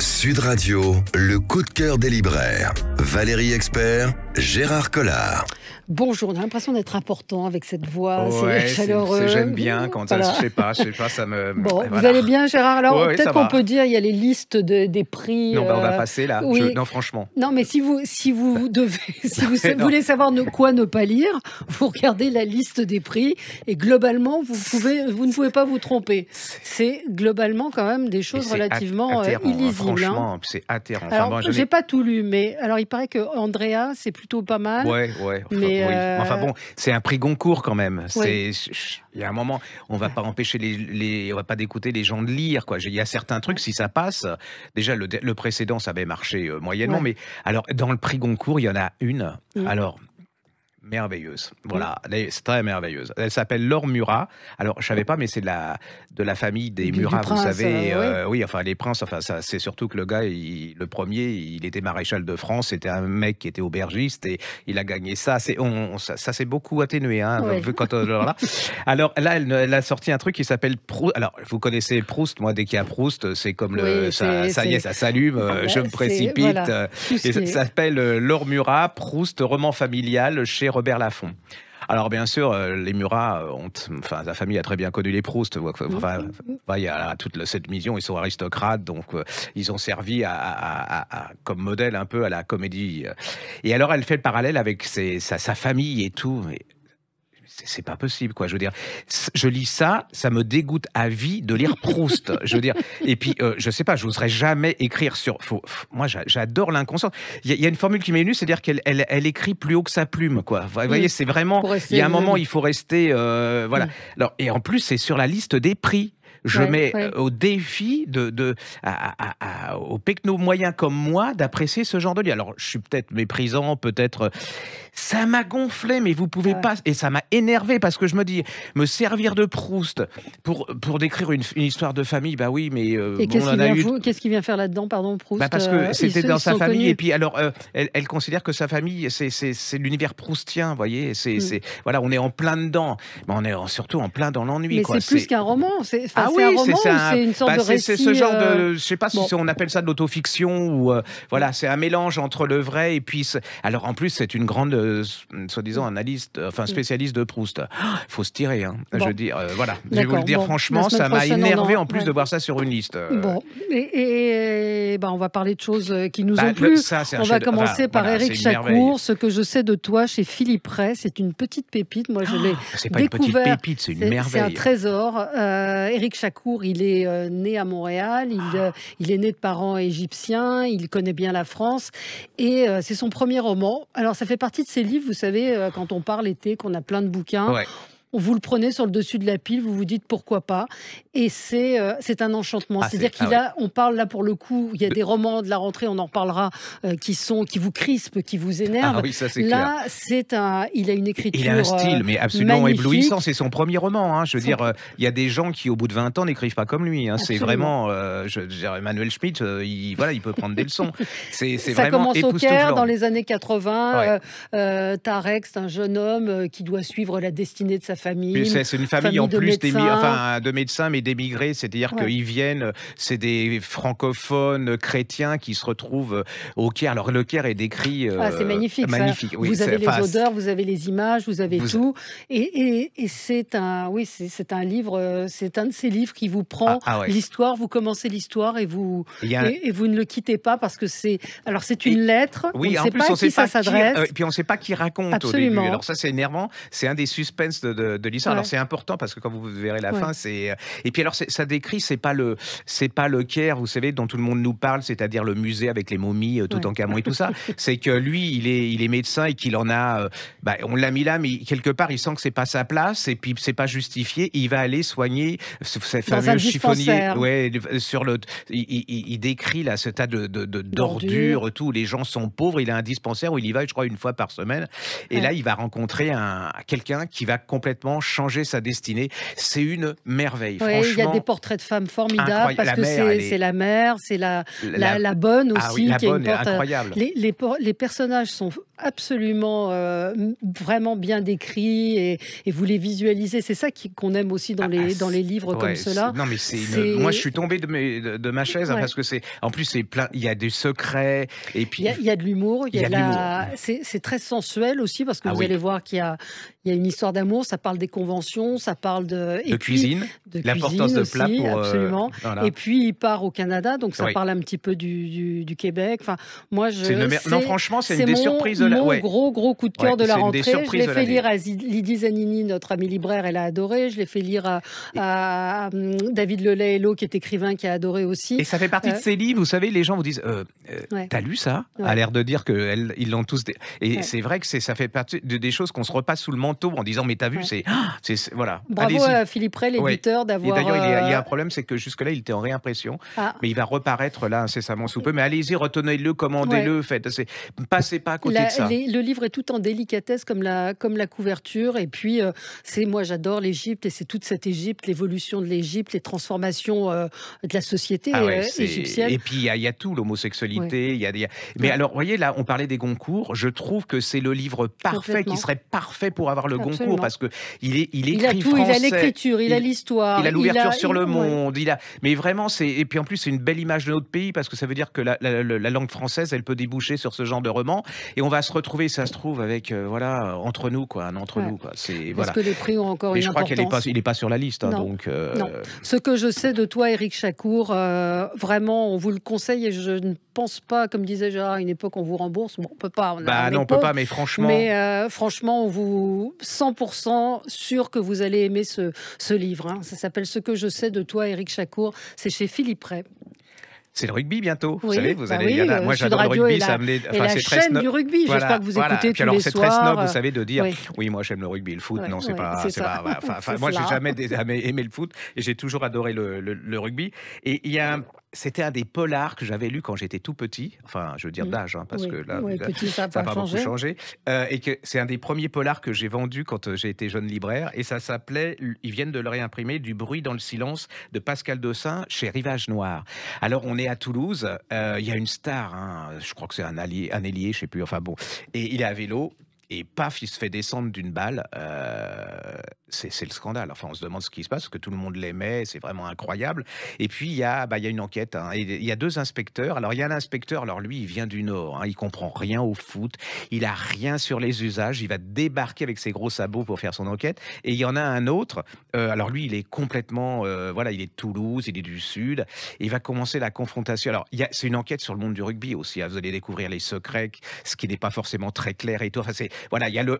Sud Radio, le coup de cœur des libraires. Valérie Expert, Gérard Collard. Bonjour, on a l'impression d'être important avec cette voix, ouais, c'est J'aime bien quand ça euh, je sais pas, je sais pas, ça me. Bon, vous allez bien, Gérard. Alors peut-être qu'on peut dire, il y a les listes des prix. Non, bah, on va euh, passer là. Non, franchement. Non, mais si vous si vous devez, si vous voulez savoir de quoi ne pas lire, vous regardez la liste des prix et globalement, vous pouvez, vous ne pouvez pas vous tromper. C'est globalement quand même des choses relativement euh, hein, illisibles. Hein. Franchement, c'est atterrant. Alors, bon, j'ai pas tout lu, mais alors il paraît que Andrea, c'est plutôt pas mal. Ouais, mais enfin euh, bon, c'est un prix Goncourt quand même. C'est il y a un moment, on va pas empêcher les, les on va pas d'écouter les gens de lire quoi. Il y a certains trucs si ça passe. Déjà le, le précédent ça avait marché euh, moyennement, mais alors dans le prix Goncourt il y en a une. Alors merveilleuse. Voilà, c'est très merveilleuse. Elle s'appelle Laure Murat. Alors, je savais pas, mais c'est de la, de la famille des Murat, vous savez. Euh, euh, oui. enfin, les princes, enfin, c'est surtout que le gars, le premier, il était maréchal de France, c'était un mec qui était aubergiste et il a gagné ça. C'est, on, ça, s'est beaucoup atténué, hein, quand, euh, alors, là. elle, a sorti un truc qui s'appelle Proust. Alors, vous connaissez Proust, moi, dès qu'il y a Proust, c'est comme Ça, y est, ça s'allume, ah je me précipite. Et ça s'appelle Laure Murat, Proust, roman familial chez Robert Laffont. Alors bien sûr, euh, les Murat, euh, ont, enfin sa famille a très bien connu les Proust. il y a toute cette mission, ils sont aristocrates, donc euh, ils ont servi comme modèle un peu à la comédie. Et alors elle fait le parallèle avec sa, sa, famille et tout c'est pas possible, quoi. Je veux dire, je lis ça, ça me dégoûte à vie de lire Proust. je veux dire, et puis, euh, je sais pas, je n'oserais jamais écrire sur. moi, j'adore l'inconscient. Il y, a une formule qui m'est venue, c'est-à-dire qu'elle elle, écrit plus haut que sa plume, quoi. Vous mm. voyez, c'est vraiment. Il y a un moment, il faut rester. Euh, voilà. Mm. Alors, et en plus, c'est sur la liste des prix. Je mets euh, au défi de, de à, à, aux moyens comme moi d'apprécier ce genre de livre. Alors, je suis peut-être méprisant, peut-être. Ça m'a gonflé, mais vous pouvez pas. Et ça m'a énervé parce que je me dis, me servir de Proust pour, pour décrire une, histoire de famille, bah oui, mais. et qu'est-ce qu'il vient, faire là-dedans, pardon, Proust bah, Parce euh, que c'était dans sa famille. Et puis, alors, euh, elle, considère que sa famille, c'est l'univers proustien, vous voyez. Mm. c'est Voilà, on est en plein dedans. Mais on est surtout en plein dans l'ennui. Mais c'est plus qu'un roman. Ah oui, c'est un... une sorte bah, de récit. C'est ce genre de. Euh, je sais pas si on appelle ça de l'autofiction ou. Voilà, mm. c'est un mélange entre le vrai et puis. Alors, en plus, c'est une grande euh, soi-disant mm. analyste, euh, enfin mm. spécialiste de Proust. Il faut se tirer. Hein. Je veux dire, euh, voilà. Je vais vous le dire franchement, ça m'a énervé en plus de voir ça sur une liste. Bon, et, et ben, on va parler de choses qui nous bah, ont plu. on va commencer par Eric Chacour. Ce que je sais de toi chez Philippe Ray, c'est une petite pépite. Moi, je ah, l'ai C'est pas une petite pépite, c'est une merveille. C'est un trésor. Eric Chacour, il est né à Montréal. Il, ah. il est né de parents égyptiens. Il connaît bien la France. Et c'est son premier roman. Alors, ça fait partie de ces livres, vous savez, euh, quand on parle été, qu'on a plein de bouquins vous le prenez sur le dessus de la pile, vous vous dites pourquoi pas. Et c'est euh, c'est un enchantement. Ah, C'est-à-dire ah qu'il a, on parle là pour le coup, il y a des romans de la rentrée, on en parlera, euh, qui sont qui vous crispent, qui vous ah, énervent. là, c'est un, il a une écriture. Il a un style, euh, mais absolument éblouissant. C'est son premier roman. Hein. Je veux dire, il y a des gens qui, au bout de 20 ans, n'écrivent pas comme lui. Hein. C'est vraiment, je, Emmanuel Schmitt, il, voilà, il peut prendre des leçons. C'est vraiment commence au Caire dans les années 80. tarex Tarek, c'est un jeune homme qui doit suivre la destinée de sa famille. C'est une famille, en plus de médecins, mais d'émigrés, c'est-à-dire qu'ils viennent, c'est des francophones euh, chrétiens qui se retrouvent euh, au Caire. Alors le Caire est décrit. Euh, ah, c'est magnifique. vous avez les odeurs, vous avez les images, vous avez tout. Et, c'est un, oui, c'est un livre, c'est un de ces livres qui vous prend ah, ah l'histoire. Vous commencez l'histoire et vous et, vous ne le quittez pas parce que c'est. Alors c'est une lettre. Oui, on sait plus, pas à qui ça s'adresse. Et puis on ne sait pas qui raconte Absolument. au début. Alors ça c'est énervant. C'est un des suspens de de, Alors c'est important parce que quand vous verrez la fin, c'est euh, et puis alors ça décrit c'est pas le c'est pas le Caire, vous savez, dont tout le monde nous parle, c'est-à-dire le musée avec les momies, euh, tout en Toutankhamon et tout ça. c'est que lui, il est il est médecin et qu'il en a, euh, bah, on l'a mis là, mais quelque part il sent que c'est pas sa place et puis c'est pas justifié. Il va aller soigner ce, fameux chiffonnier. Ouais, sur le, il, décrit là ce tas de d'ordures, tout. Les gens sont pauvres. Il a un dispensaire où il y va, je crois, une fois par semaine. Et là, il va rencontrer un quelqu'un qui va complètement changer sa destinée. C'est une merveille. Oui, il y a des portraits de femmes formidables parce que c'est la mère, c'est la la, bonne ah aussi. la qui bonne, est euh, incroyable. Les, personnages sont absolument euh, vraiment bien décrits et, vous les visualisez. C'est ça qu'on aime aussi dans, ah, les, ah, dans les livres comme cela. Non, mais c'est moi je suis tombé de, de, ma chaise hein, parce que c'est en plus c'est plein. Il y a des secrets et puis il y, a, de l'humour. Il y, a, C'est très sensuel aussi parce que vous allez voir qu'il y a, y a une histoire d'amour. Ça des conventions, ça parle de, cuisine, de l'importance de plat. Euh, absolument. Et puis il part au Canada, donc ça parle un petit peu du, Québec. Enfin, moi, je. Non, franchement, c'est une des surprises de Mon gros gros coup de cœur de la rentrée. Je l'ai fait lire à Lydie Zanini, notre amie libraire, elle a adoré. Je l'ai fait lire à, hum, David Lelay-Hello, qui est écrivain, qui a adoré aussi. Et ça fait partie de ses euh, livres. Vous savez, les gens vous disent, euh, t'as lu ça A l'air de dire que ils l'ont tous. Et c'est vrai que ça fait partie des choses qu'on se repasse sous le manteau en disant, mais t'as vu, c'est ah, c'est voilà. Bravo à Philippe Ray, l'éditeur, d'avoir. D'ailleurs, il, y a un euh, problème, c'est que jusque-là, il était en réimpression, ah. mais il va reparaître là incessamment sous peu. Mais allez-y, retenez-le, commandez-le, faites faites. Passez pas à côté de ça. le livre est tout en délicatesse, comme la, comme la couverture. Et puis, euh, c'est moi, j'adore l'Égypte et c'est toute cette Égypte, l'évolution de l'Égypte, les transformations euh, de la société ah égyptienne. Et puis, il y, a tout, l'homosexualité. Y a, Mais alors, vous voyez, là, on parlait des Goncourt. Je trouve que c'est le livre parfait qui serait parfait pour avoir le Goncourt parce que il est, il, écrit a tout, français. il a l'écriture, il, a l'histoire, il a l'ouverture sur le monde. Il a, mais vraiment, c'est et puis en plus c'est une belle image de notre pays parce que ça veut dire que la, langue française, elle peut déboucher sur ce genre de roman et on va se retrouver, ça se trouve, avec euh, voilà entre nous quoi, un entre nous quoi. C'est voilà. Parce que les prix ont encore mais une je crois qu'il est pas, il est pas sur la liste. Hein, donc euh, Ce que je sais de toi, Éric Chacour, euh, vraiment, on vous le conseille et je ne pense pas, comme disait Gérard, à une époque on vous rembourse. on peut pas. bah non, on peut pas, mais franchement. Mais franchement, on vous 100 sûr que vous allez aimer ce, ce livre. Hein. Ça s'appelle Ce que je sais de toi, Éric Chacour. C'est chez Philippe Ray. C'est le rugby bientôt. vous savez, vous ah allez. Euh, moi, j'adore le rugby. La, ça me c'est très du rugby. J'espère que vous écoutez tous alors, c'est très snob, vous savez, de dire oui, moi, j'aime le rugby, le foot. non, c'est pas. C'est pas. moi, j'ai jamais aimé le foot et j'ai toujours adoré le, le, le rugby. Et il y a un c'était un des polars que j'avais lu quand j'étais tout petit. Enfin, je veux dire mmh. d'âge, hein, parce que là, ça pas, changé. et que c'est un des premiers polars que j'ai vendu quand euh, j'ai été jeune libraire. Et ça s'appelait, ils viennent de le réimprimer, Du bruit dans le silence de Pascal Dossin chez Rivage Noir. Alors, on est à Toulouse. Euh, il y a une star, hein. je crois que c'est un, allié, un ailier, je sais plus. Enfin bon. Et il est à vélo et paf, il se fait descendre d'une balle. Euh, c'est le scandale. Enfin, on se demande ce qui se passe, parce que tout le monde l'aimait, c'est vraiment incroyable. Et puis, il y, a, bah, y a une enquête. Hein. Il y a deux inspecteurs. Alors, il y a l'inspecteur, alors lui, il vient du Nord. Hein. Il comprend rien au foot. Il a rien sur les usages. Il va débarquer avec ses gros sabots pour faire son enquête. Et il y en a un autre. Euh, alors, lui, il est complètement. Euh, voilà, il est de Toulouse, il est du Sud. Il va commencer la confrontation. Alors, c'est une enquête sur le monde du rugby aussi. Hein. Vous allez découvrir les secrets, ce qui n'est pas forcément très clair et tout. voilà, il y a le,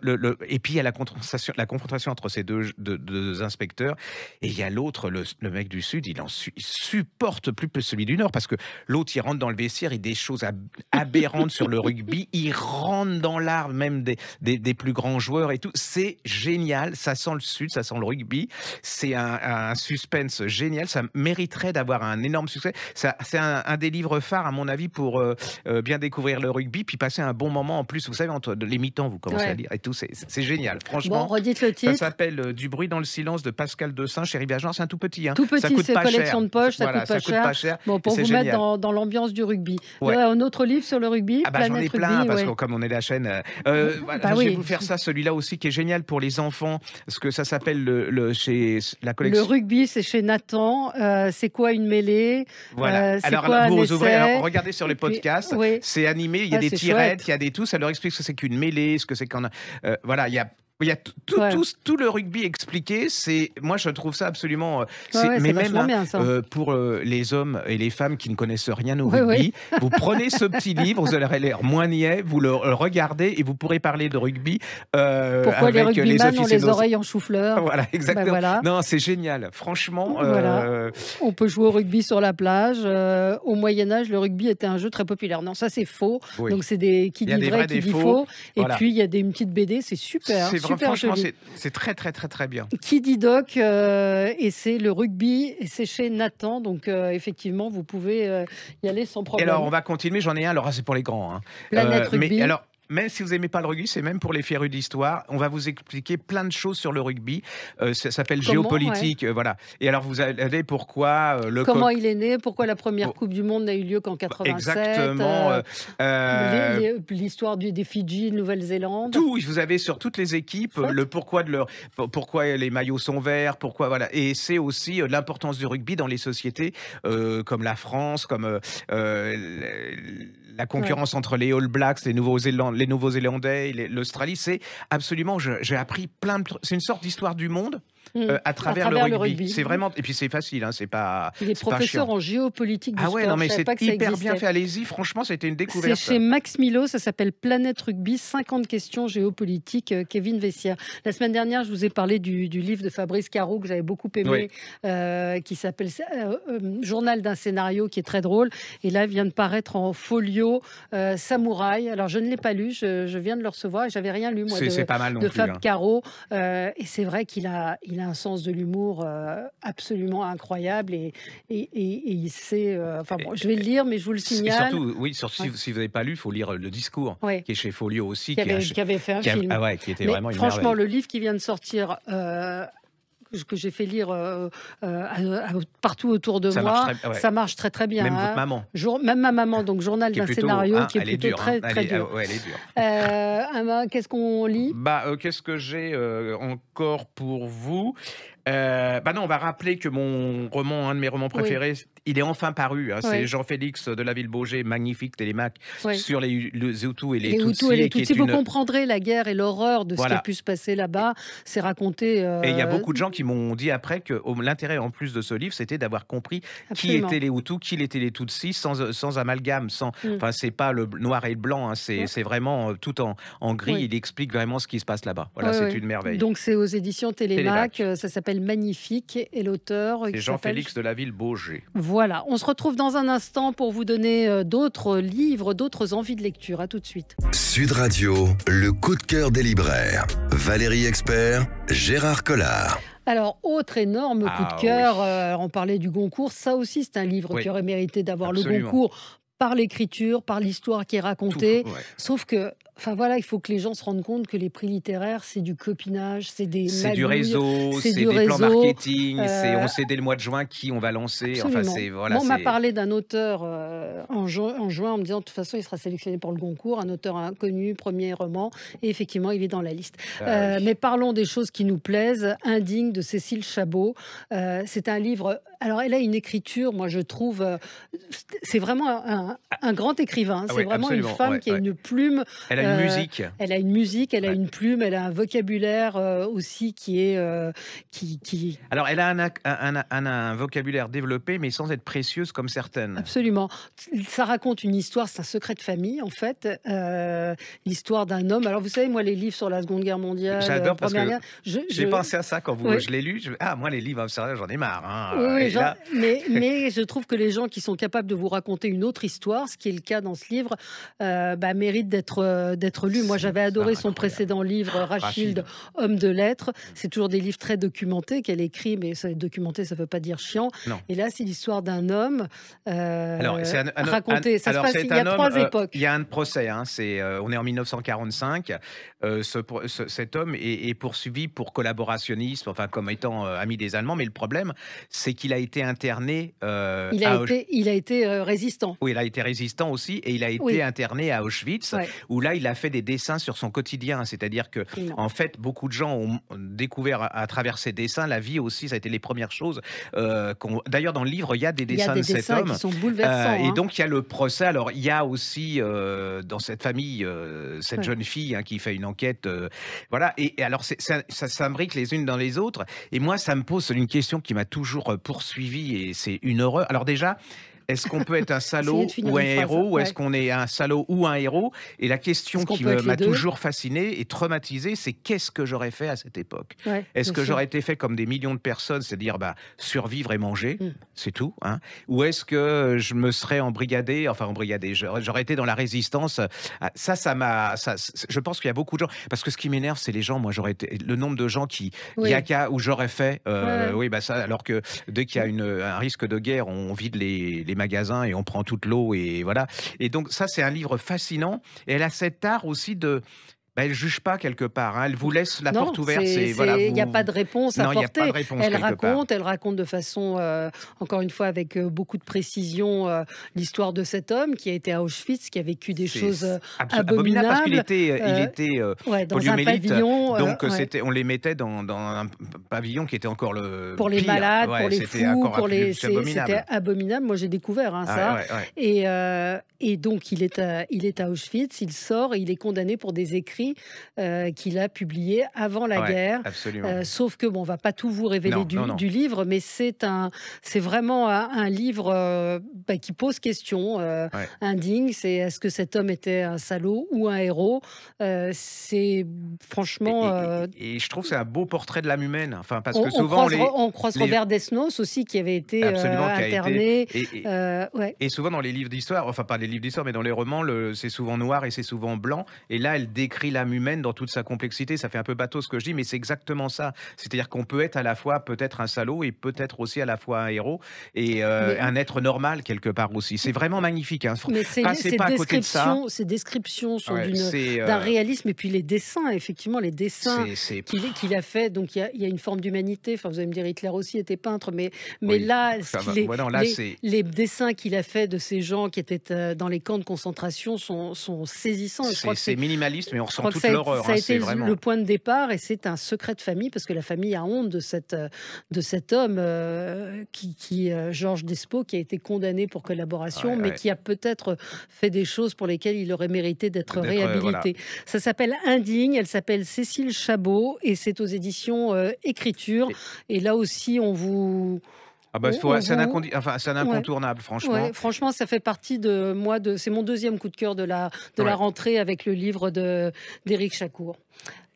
Et puis, il y a la confrontation, la confrontation entre ces deux de inspecteurs. Et il y a l'autre, le, mec du Sud, il en supporte plus que celui du Nord parce que l'autre, il rentre dans le vestiaire, il des choses aberrantes sur le rugby, il rentre dans l'art même des, des, plus grands joueurs et tout. C'est génial, ça sent le Sud, ça sent le rugby. C'est un, suspense génial, ça mériterait d'avoir un énorme succès. C'est un, des livres phares, à mon avis, pour euh, euh, bien découvrir le rugby, puis passer un bon moment en plus. Vous savez, entre les mi-temps, vous commencez à lire et tout, c'est génial. Franchement, ça s'appelle euh, euh, du bruit dans le silence de Pascal Dessin chez Rivière c'est un tout petit. Hein. Tout petit, ça coûte collection cher. de poches, ça, coûte, pas cher. Bon, pour vous mettre dans, l'ambiance du rugby. Ouais. un autre livre sur le rugby. Ah bah, j'en ai plein parce que comme on est la chaîne, euh, euh, bah je vais vous faire ça. Celui-là aussi qui est génial pour les enfants, ce que ça s'appelle le, chez la collection. Le rugby, c'est chez Nathan. c'est quoi une mêlée Voilà. alors quoi, vous ouvrez, alors, regardez sur les podcasts. C'est animé. Il y a ah, des tirettes, il y a des tout. Ça leur explique ce que c'est qu'une mêlée, ce que c'est qu'un. voilà, il y a il y a tout, le rugby expliqué. C'est moi, je trouve ça absolument. Euh, mais même bien, euh, pour euh, les hommes et les femmes qui ne connaissent rien au rugby, vous prenez ce petit livre, vous allez l'air moins niais, vous le regardez et vous pourrez parler de rugby. Pourquoi avec les rugbyman les ont les oreilles en chou-fleur Voilà, ben exactement. Non, c'est génial. Franchement, on peut jouer au rugby sur la plage. au Moyen Âge, le rugby était un jeu très populaire. Non, ça c'est faux. Donc c'est des qui dit vrai, qui dit faux. Et puis il y a des petites BD, c'est super franchement, C'est très, très, très, très bien. Qui dit doc, euh, et c'est le rugby, et c'est chez Nathan. Donc, euh, effectivement, vous pouvez euh, y aller sans problème. Et alors, on va continuer. J'en ai un. Alors, c'est pour les grands. Hein. rugby. Mais alors, mais si vous n'aimez pas le rugby, c'est même pour les férus d'histoire. On va vous expliquer plein de choses sur le rugby. Euh, ça s'appelle géopolitique, euh, voilà. Et alors, vous avez pourquoi euh, le Comment il est né Pourquoi la première Coupe du Monde n'a eu lieu qu'en 87 Exactement. L'histoire des Fidji, Nouvelle-Zélande. Tout. Vous avez sur toutes les équipes le pourquoi de leur, pourquoi les maillots sont verts, pourquoi voilà. Et c'est aussi l'importance du rugby dans les sociétés comme la France, comme la concurrence entre les All Blacks, les nouveaux zélandes les Nouveaux-Zélandais, l'Australie. C'est absolument, j'ai appris plein de C'est une sorte d'histoire du monde Mm. Euh, à, travers le rugby. C'est vraiment et puis c'est facile, hein, c'est pas. Il est, professeur en géopolitique. Du ah ouais, non mais c'est hyper bien fait. Allez-y, franchement, c'était une découverte. C'est chez Max Milo, ça s'appelle Planète Rugby, 50 questions géopolitiques. Euh, Kevin Vessière. La semaine dernière, je vous ai parlé du, livre de Fabrice Caro que j'avais beaucoup aimé, euh, qui s'appelle Journal d'un scénario, qui est très drôle. Et là, il vient de paraître en folio Samouraï. Alors je ne l'ai pas lu, je, viens de le recevoir et j'avais rien lu moi de, pas mal de plus, hein. Caro. et c'est vrai qu'il a un sens de l'humour euh, absolument incroyable et, et, il sait. Euh, enfin, bon, je vais le lire, mais je vous le signale. surtout, oui, surtout si vous n'avez pas lu, il faut lire le discours qui est chez Folio aussi, qui, avait, fait un film. Ah ouais, qui était vraiment franchement, le livre qui vient de sortir euh, que j'ai fait lire euh, euh, partout autour de moi, ça marche très très bien. Même hein. votre maman. Jour, même ma maman, donc journal d'un scénario qui est plutôt très hein. très elle dur. Ah euh, qu'est-ce qu'on lit Bah, qu'est-ce que j'ai encore pour vous bah non, on va rappeler que mon roman, un de mes romans préférés, il est enfin paru. Hein. C'est Jean-Félix de la Ville-Beaugé, magnifique télémaque sur les, Hutus et les, Tutsis. Vous comprendrez la guerre et l'horreur de ce qui a pu se passer là-bas. C'est raconté. Euh, et il y a beaucoup de gens qui m'ont dit après que l'intérêt en plus de ce livre, c'était d'avoir compris qui étaient les Hutus, qui étaient les Tutsis, sans, sans amalgame. Sans... Mm. Enfin, c'est pas le noir et le blanc, hein. c'est vraiment euh, tout en, en gris. Il explique vraiment ce qui se passe là-bas. Voilà, c'est une merveille. Donc, c'est aux éditions Télémac. Euh, ça s'appelle Magnifique. Et l'auteur. C'est Jean-Félix de la Ville-Beaugé. Voilà, on se retrouve dans un instant pour vous donner euh, d'autres livres, d'autres envies de lecture. À tout de suite. Sud Radio, le coup de cœur des libraires. Valérie Expert, Gérard Collard. Alors, autre énorme coup de ah cœur, euh, on parlait du Goncourt, ça aussi c'est un livre qui aurait mérité d'avoir le Goncourt par l'écriture, par l'histoire qui est racontée. Sauf que Enfin voilà, il faut que les gens se rendent compte que les prix littéraires, c'est du copinage, c'est des c'est du réseau, c'est des plans marketing, c'est euh, on sait dès le mois de juin qui on va lancer. on m'a parlé d'un auteur euh, en, juin en me disant de toute façon il sera sélectionné pour le Goncourt, un auteur inconnu, premier roman, et effectivement il est dans la liste. Ah euh, mais parlons des choses qui nous plaisent. Indigne de Cécile Chabot, c'est un livre. Alors elle a une écriture, moi je trouve, c'est vraiment un, grand écrivain. Ah c'est vraiment une femme qui a une plume. Elle a une euh, musique. Elle a une musique, elle a une plume, elle a un vocabulaire euh, aussi qui est euh, qui, Alors elle a un, vocabulaire développé, mais sans être précieuse comme certaines. Absolument. Ça raconte une histoire, c'est un secret de famille en fait, l'histoire d'un homme. Alors vous savez, moi les livres sur la Seconde Guerre mondiale, j'adore parce que j'ai pensé à ça quand vous, je l'ai lu. Je... ah moi les livres, hein, j'en ai marre. Hein. Oui, mais, mais je trouve que les gens qui sont capables de vous raconter une autre histoire, ce qui est le cas dans ce livre, euh, bah, méritent d'être d'être lu. Moi, j'avais adoré son précédent livre, ah, Rachid, Homme de lettres. C'est toujours des livres très documentés qu'elle écrit, mais ça, documenté, ça ne veut pas dire chiant. Et là, c'est l'histoire d'un homme raconté. ça il y a trois euh, époques. Il y a un procès. Hein, c'est, euh, on est en 1945. Euh, ce, cet homme est, poursuivi pour collaborationnisme, enfin, comme étant ami des Allemands. Mais le problème, c'est qu'il a été interné. il, a été, il a été résistant. Oui, il a été résistant aussi. Et il a été interné à Auschwitz, où là, il a fait des dessins sur son quotidien. C'est-à-dire que, en fait, beaucoup de gens ont découvert à, travers ses dessins la vie aussi. Ça a été les premières choses. Euh, D'ailleurs, dans le livre, il y a des dessins de cet homme. Euh, et hein. donc, il y a le procès. Alors, il y a aussi euh, dans cette famille euh, cette jeune fille hein, qui fait une enquête. voilà. Et, alors, ça, ça s'imbrique les unes dans les autres. Et moi, ça me pose une question qui m'a toujours poursuivi et c'est une heureuse. Alors, déjà, est-ce qu'on peut être un salaud ou un héros Ou est-ce qu'on est un salaud ou un héros Et la question qui m'a toujours fasciné et traumatisé, c'est qu'est-ce que j'aurais fait à cette époque Est-ce que j'aurais été fait comme des millions de personnes, c'est-à-dire bah, survivre et manger, hmm. c'est tout hein? Ou est-ce que je me serais embrigadé, enfin embrigadé, j'aurais été dans la résistance ah, Ça, ça m'a. je pense qu'il y a beaucoup de gens. Parce que ce qui m'énerve, c'est les gens, moi, j'aurais été. Le nombre de gens qui. a Yaka, où j'aurais fait. Euh, oui, bah ça, alors que dès qu'il y a hmm. un risque de guerre, on vide les, les magasin et on prend toute l'eau et voilà. Et donc ça, c'est un livre fascinant. elle a cet art aussi de bah, elle ne juge pas quelque part, hein. elle vous laisse la porte ouverte. Il n'y a pas de réponse à porter. elle raconte, elle raconte de façon, euh, encore une fois, avec euh, beaucoup de précision, euh, l'histoire de cet homme qui a été à Auschwitz, qui a vécu des choses abominables. parce qu'il était, il était dans un pavillon, donc c'était, on les mettait dans, un pavillon qui était encore le pour les malades, pour les fous, c'était abominable. Moi, j'ai découvert hein, ah ça. et, et donc, il est à, il est à Auschwitz, il sort, et il est condamné pour des écrits euh, qu'il a publié avant la guerre. Euh, sauf que, bon, on va pas tout vous révéler du, livre, mais c'est un, c'est vraiment un, livre euh, bah, qui pose question, indigne. C'est est-ce que cet homme était un salaud ou un héros C'est franchement. Et, je trouve que c'est un beau portrait de l'âme humaine. Enfin, parce que souvent on croise, Robert Desnos aussi qui avait été interné. et souvent dans les livres d'histoire, enfin pas les livres d'histoire, mais dans les romans, le, c'est souvent noir et c'est souvent blanc. Et là, elle décrit l'âme humaine dans toute sa complexité. Ça fait un peu bateau ce que je dis, mais c'est exactement ça. C'est-à-dire qu'on peut être à la fois peut-être un salaud et peut-être aussi à la fois un héros et euh, un être normal quelque part aussi. C'est vraiment magnifique. Hein. Ah, c'est, ces pas à côté de ça. Ces descriptions sont euh, d'un réalisme et puis les dessins, effectivement, les dessins qu'il a fait. Donc il y, a une forme d'humanité. Enfin, vous allez me dire, Hitler aussi était peintre, mais, mais bah, là, les, là les, les, dessins qu'il a fait de ces gens qui étaient euh, dans les camps de concentration sont, sont saisissants. C'est minimaliste, mais on je crois que Ça a été hein, le point de départ et c'est un secret de famille parce que la famille a honte de, cette, de cet homme euh, qui, euh, Georges Despo, qui a été condamné pour collaboration, mais qui a peut-être fait des choses pour lesquelles il aurait mérité d'être euh, réhabilité. Ça s'appelle Indigne, elle s'appelle Cécile Chabot et c'est aux éditions Écriture. Et là aussi, on vous ah bah, c'est un, incontournable, franchement. franchement, ça fait partie de moi. De... C'est mon deuxième coup de cœur de la, de la rentrée avec le livre d'Éric de... Chacour.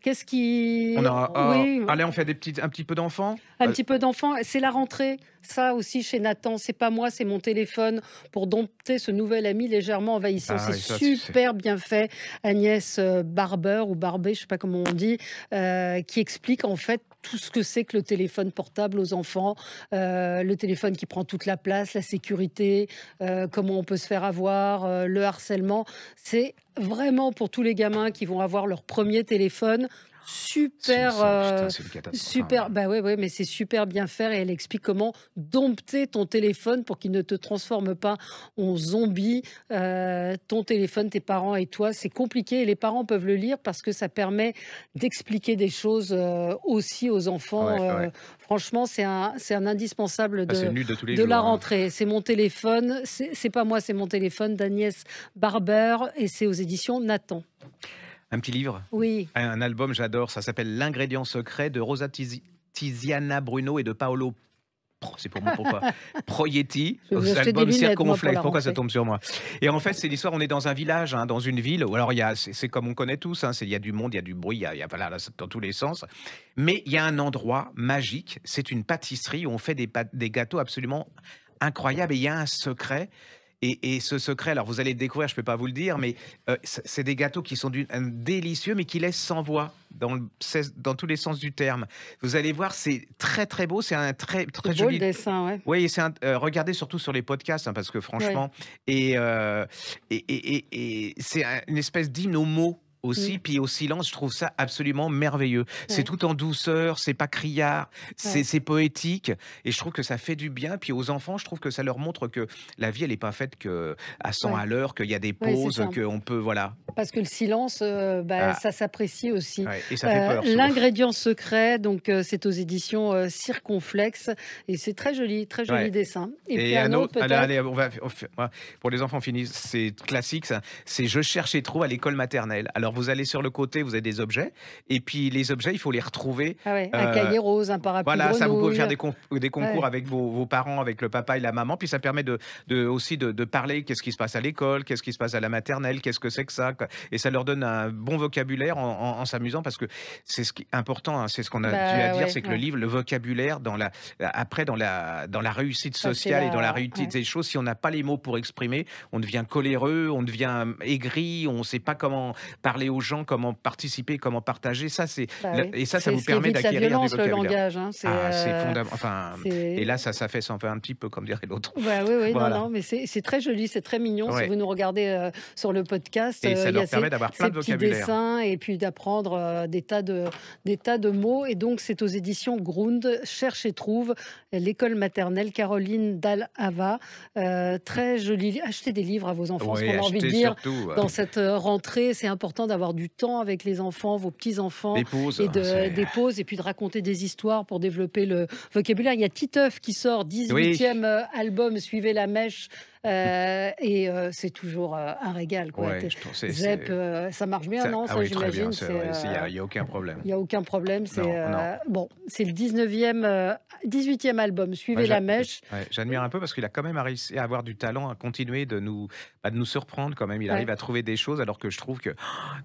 Qu'est-ce qui. On a, oh, allez, on fait des petites, un petit peu d'enfants. Un petit peu d'enfants. C'est la rentrée ça aussi chez Nathan, c'est pas moi, c'est mon téléphone pour dompter ce nouvel ami légèrement envahissant. Ah, c'est super bien fait. Agnès euh, Barber ou Barbé, je sais pas comment on dit, euh, qui explique en fait tout ce que c'est que le téléphone portable aux enfants, euh, le téléphone qui prend toute la place, la sécurité, comment on peut se faire avoir, le harcèlement. C'est vraiment pour tous les gamins qui vont avoir leur premier téléphone super, euh, super. Bah ouais, ouais, mais c'est super bien faire et elle explique comment dompter ton téléphone pour qu'il ne te transforme pas en zombie. Euh, ton téléphone, tes parents et toi, c'est compliqué et les parents peuvent le lire parce que ça permet d'expliquer des choses euh, aussi aux enfants. Franchement, c'est un, c'est un indispensable ah, de, la hein. rentrée. C'est mon téléphone, c'est, c'est pas moi, c'est mon téléphone d'Agnès Barber et c'est aux éditions Nathan. Un petit livre Oui. Un album, j'adore. Ça s'appelle L'ingrédient secret de Rosa Tiziana Bruno et de Paolo c'est pour moi pourquoi Proietti, album Circonflexe. pourquoi ça tombe sur moi Et en fait, c'est l'histoire. On est dans un village, hein, dans une ville. Ou alors il c'est comme on connaît tous. Hein, il y a du monde, il y a du bruit, il y a, dans tous les sens. Mais il y a un endroit magique. C'est une pâtisserie où on fait des gâteaux absolument incroyables. Et il y a un secret. Et, ce secret, alors vous allez le découvrir, je ne peux pas vous le dire, mais euh, c'est des gâteaux qui sont euh, délicieux, mais qui laissent sans voix dans, dans tous les sens du terme. Vous allez voir, c'est très très beau, c'est un très très joli dessin. Ouais. Oui, c'est un... Euh, regardez surtout sur les podcasts hein, parce que franchement, et, et, et, c'est une espèce d'hymne aussi, mm. puis au silence, je trouve ça absolument merveilleux. C'est tout en douceur, c'est pas criard, c'est poétique, et je trouve que ça fait du bien. Puis aux enfants, je trouve que ça leur montre que la vie, elle n'est pas faite que à 100 à l'heure, qu'il y a des pauses, qu'on peut, voilà. Parce que le silence, euh, bah, ah. ça s'apprécie aussi. Euh, l'ingrédient secret, donc euh, c'est aux éditions Circonflexe, et c'est très joli, très joli dessin. Et, un, autre, allez, on va, pour les enfants finis, c'est classique, C'est je cherche et trouve à l'école maternelle. Alors vous allez sur le côté, vous avez des objets, et puis les objets, il faut les retrouver. Ah un euh, cahier rose, un parapluie. Voilà, ça vous pouvez faire des, des concours avec vos, parents, avec le papa et la maman, puis ça permet de, aussi de, parler qu'est-ce qui se passe à l'école, qu'est-ce qui se passe à la maternelle, qu'est-ce que c'est que ça, et ça leur donne un bon vocabulaire en, s'amusant parce que c'est ce qui est important, hein, c'est ce qu'on a bah dû à dire, c'est que le livre, le vocabulaire dans la après dans la dans la réussite sociale et dans la réussite des choses, si on n'a pas les mots pour exprimer, on devient coléreux, on devient euh, aigri, on ne sait pas comment parler aux gens, comment participer, comment partager. Ça, c'est bah et ça, ça vous permet d'acquérir Le langage, c'est et là, ça, ça fait un petit peu comme dirait l'autre. oui, oui, non, non, mais c'est très joli, c'est très mignon. Si vous nous regardez euh, sur le podcast, et ça euh, leur permet d'avoir plein de vocabulaire, dessins et puis d'apprendre euh, des tas de des tas de mots. Et donc, c'est aux éditions Ground. Cherche et trouve l'école maternelle Caroline Dalhava. très joli. Achetez des livres à vos enfants. ce qu'on a envie de dire dans cette rentrée, c'est important avoir du temps avec les enfants, vos petits-enfants, et de, ah, des pauses, et puis de raconter des histoires pour développer le vocabulaire. Il y a Titeuf qui sort 18e euh, album, Suivez la mèche euh, et euh, c'est toujours euh, un régal. Quoi. Zep, ça marche bien, non Il n'y a, aucun problème. Il n'y a aucun problème. C'est bon, c'est le 19e, 18e album. Suivez la mèche. J'admire un peu parce qu'il a quand même réussi à avoir du talent, à continuer de nous, bah, de nous surprendre quand même. Il arrive à trouver des choses alors que je trouve que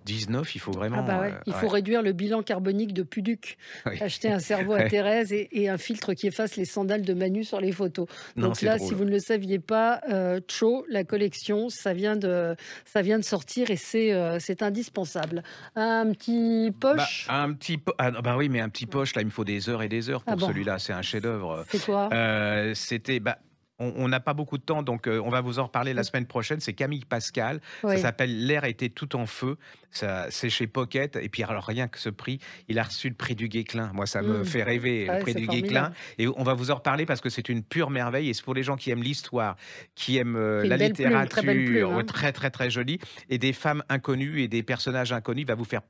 19, il faut ah vraiment. Bah il faut réduire le bilan carbonique de Puduc. Acheter un cerveau à Thérèse et, un filtre qui efface les sandales de Manu sur les photos. Donc là, si vous ne le saviez pas. Euh, Cho, la collection, ça vient de, ça vient de sortir et c'est euh, c'est indispensable. Un petit bah, poche Un petit ah, bah oui, mais un petit poche, là, il me faut des heures et des heures ah pour celui-là. C'est un chef-d'œuvre. C'est quoi euh, C'était. Bah, on n'a pas beaucoup de temps, donc euh, on va vous en reparler la semaine prochaine. C'est Camille Pascal. Ça s'appelle L'air était tout en feu. Ça, c'est chez Pocket. Et puis, alors, rien que ce prix, il a reçu le prix du Guéclin. Moi, ça me hmm. fait rêver, le prix du Guéclin. Et on va vous en reparler parce que c'est une pure merveille. Et c'est pour les gens qui aiment l'histoire, qui aiment euh, la littérature, hein. très, très, très, jolie, et des femmes inconnues et des personnages inconnus, va vous faire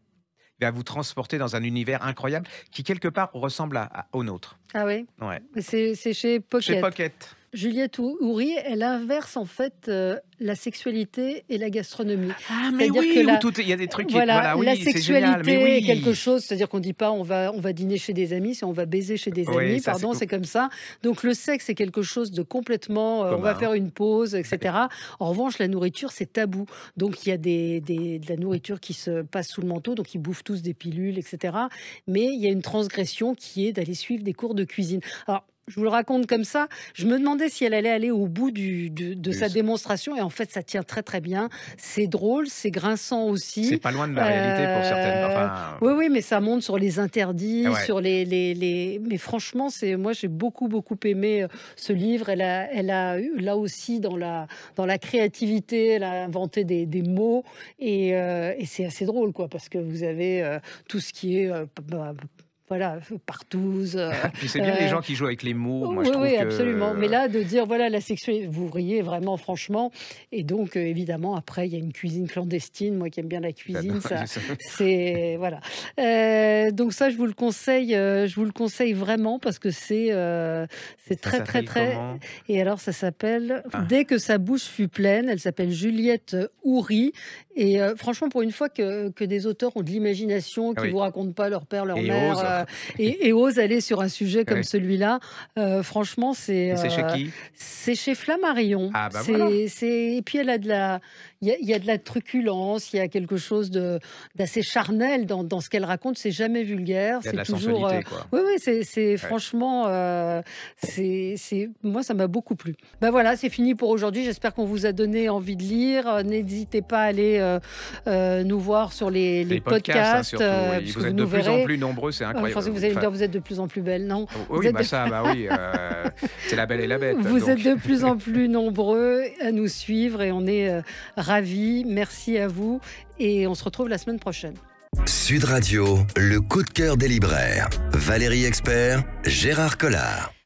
va vous transporter dans un univers incroyable qui, quelque part, ressemble à, au nôtre. Ah oui ouais. C'est chez Pocket. Chez Pocket. Juliette Houry, elle inverse en fait euh, la sexualité et la gastronomie. Ah mais oui, il y a des trucs. Qui, la sexualité quelque chose, c'est-à-dire qu'on ne dit pas on va on va dîner chez des amis, c'est on va baiser chez des amis. pardon, c'est comme ça. Donc le sexe est quelque chose de complètement, euh, on va faire une pause, etc. En revanche, la nourriture c'est tabou. Donc il y a des, des, de la nourriture qui se passe sous le manteau, donc ils bouffent tous des pilules, etc. Mais il y a une transgression qui est d'aller suivre des cours de cuisine. Alors je vous le raconte comme ça. Je me demandais si elle allait aller au bout de, sa démonstration. Et en fait, ça tient très très bien. C'est drôle, c'est grinçant aussi. C'est pas loin de la réalité pour euh, certaines. Oui, oui, mais ça monte sur les interdits, sur les, Mais franchement, c'est moi j'ai beaucoup beaucoup aimé euh, ce livre. Elle a, elle a là aussi dans la dans la créativité, elle a inventé des, mots euh, et, c'est assez drôle quoi parce que vous avez tout ce qui est bah, voilà, partouze. Euh, c'est bien les euh, gens qui jouent avec les mots. Moi, oui, oui, absolument. Mais là, de dire, voilà, la sexualité, vous riez vraiment, franchement. Et donc, euh, évidemment, après, il y a une cuisine clandestine. Moi qui aime bien la cuisine, ça, c'est. Voilà. donc, ça, je vous le conseille, je vous le conseille vraiment parce que c'est c'est très, très, très. Et alors, ça s'appelle ah. Dès que sa bouche fut pleine. Elle s'appelle Juliette Houry. Et franchement, pour une fois que, que, des auteurs ont de l'imagination, ah qui ne vous racontent pas leur père, leur mère. Euh, et, ose aller sur un sujet comme celui-là. Euh, franchement, c'est. c'est chez euh, qui C'est chez Flammarion. Ah, bah voilà. Et puis elle a de la. Il y, a de la truculence, il y a quelque chose d'assez charnel dans, ce qu'elle raconte. C'est jamais vulgaire. C'est toujours. quoi. Oui, oui, c'est franchement, c'est moi ça m'a beaucoup plu. Ben voilà, c'est fini pour aujourd'hui. J'espère qu'on vous a donné envie de lire. N'hésitez pas à aller nous voir sur les, les, les podcasts. Hein, surtout, Vous êtes de plus en plus nombreux, c'est incroyable je pensais que vous allez me dire vous êtes de plus en plus belle, non ah Oui, bah ça, bah oui, euh, c'est la belle et la bête. Vous êtes de plus en plus nombreux à nous suivre et on est euh, ravis. Merci à vous et on se retrouve la semaine prochaine. Sud Radio, le coup de cœur des libraires. Valérie Expert, Gérard Collard.